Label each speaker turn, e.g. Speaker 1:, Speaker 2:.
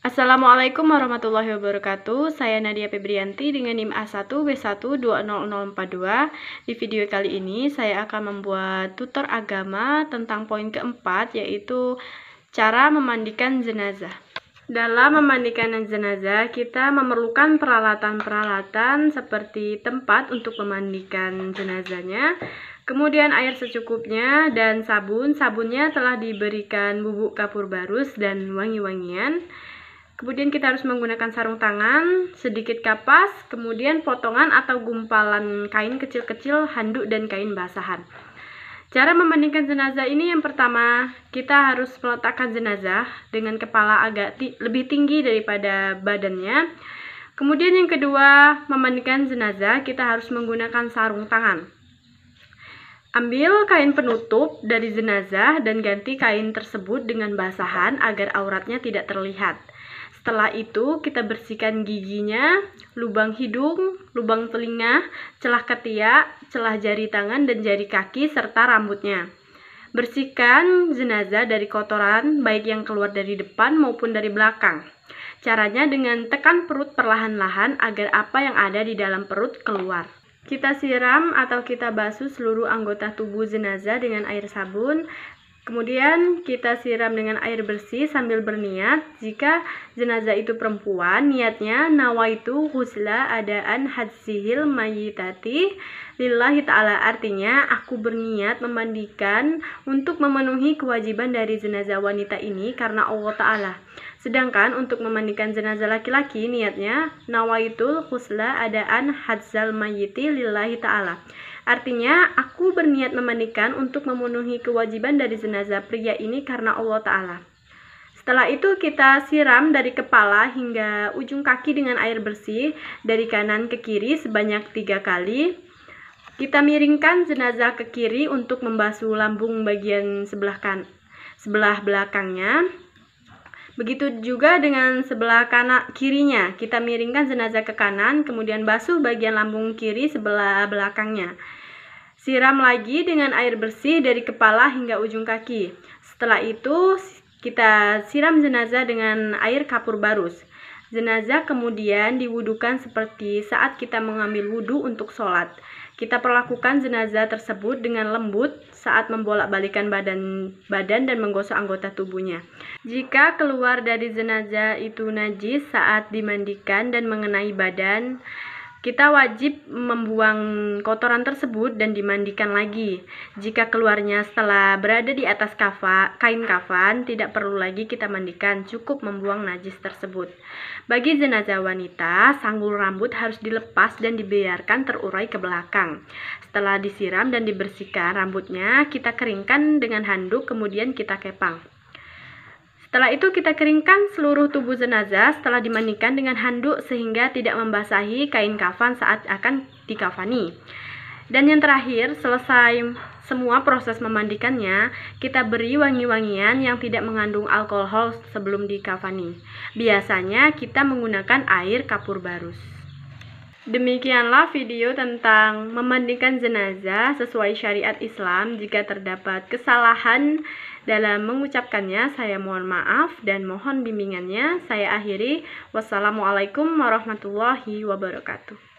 Speaker 1: Assalamualaikum warahmatullahi wabarakatuh. Saya Nadia Febrianti dengan NIM a 1 b 120042 Di video kali ini saya akan membuat tutor agama tentang poin keempat yaitu cara memandikan jenazah. Dalam memandikan jenazah, kita memerlukan peralatan-peralatan seperti tempat untuk memandikan jenazahnya, Kemudian air secukupnya dan sabun. Sabunnya telah diberikan bubuk kapur barus dan wangi-wangian. Kemudian kita harus menggunakan sarung tangan, sedikit kapas, kemudian potongan atau gumpalan kain kecil-kecil, handuk dan kain basahan. Cara membandingkan jenazah ini yang pertama, kita harus meletakkan jenazah dengan kepala agak ti lebih tinggi daripada badannya. Kemudian yang kedua, membandingkan jenazah kita harus menggunakan sarung tangan. Ambil kain penutup dari jenazah dan ganti kain tersebut dengan basahan agar auratnya tidak terlihat. Setelah itu kita bersihkan giginya, lubang hidung, lubang telinga, celah ketiak, celah jari tangan dan jari kaki serta rambutnya. Bersihkan jenazah dari kotoran baik yang keluar dari depan maupun dari belakang. Caranya dengan tekan perut perlahan-lahan agar apa yang ada di dalam perut keluar. Kita siram atau kita basuh seluruh anggota tubuh jenazah dengan air sabun Kemudian kita siram dengan air bersih sambil berniat jika jenazah itu perempuan niatnya nawa itu husla adaan hadzihil mayitati lillahi ta'ala artinya aku berniat memandikan untuk memenuhi kewajiban dari jenazah wanita ini karena Allah Ta'ala Sedangkan untuk memandikan jenazah laki-laki niatnya nawa itu husla adaan hadzal mayiti lillahi ta'ala Artinya, aku berniat memandikan untuk memenuhi kewajiban dari jenazah pria ini karena Allah Ta'ala. Setelah itu kita siram dari kepala hingga ujung kaki dengan air bersih dari kanan ke kiri sebanyak tiga kali. Kita miringkan jenazah ke kiri untuk membasuh lambung bagian sebelah kan sebelah belakangnya. Begitu juga dengan sebelah kanan kirinya. Kita miringkan jenazah ke kanan, kemudian basuh bagian lambung kiri sebelah belakangnya. Siram lagi dengan air bersih dari kepala hingga ujung kaki. Setelah itu, kita siram jenazah dengan air kapur barus. Jenazah kemudian diwudukan seperti saat kita mengambil wudhu untuk sholat. Kita perlakukan jenazah tersebut dengan lembut saat membolak-balikan badan, badan dan menggosok anggota tubuhnya. Jika keluar dari jenazah itu najis saat dimandikan dan mengenai badan, kita wajib membuang kotoran tersebut dan dimandikan lagi. Jika keluarnya setelah berada di atas kafa, kain kafan, tidak perlu lagi kita mandikan, cukup membuang najis tersebut. Bagi jenazah wanita, sanggul rambut harus dilepas dan dibiarkan terurai ke belakang. Setelah disiram dan dibersihkan rambutnya, kita keringkan dengan handuk kemudian kita kepang. Setelah itu kita keringkan seluruh tubuh jenazah setelah dimandikan dengan handuk sehingga tidak membasahi kain kafan saat akan dikafani. Dan yang terakhir, selesai semua proses memandikannya, kita beri wangi-wangian yang tidak mengandung alkohol sebelum dikafani. Biasanya kita menggunakan air kapur barus. Demikianlah video tentang memandikan jenazah sesuai syariat Islam. Jika terdapat kesalahan dalam mengucapkannya, saya mohon maaf dan mohon bimbingannya. Saya akhiri. Wassalamualaikum warahmatullahi wabarakatuh.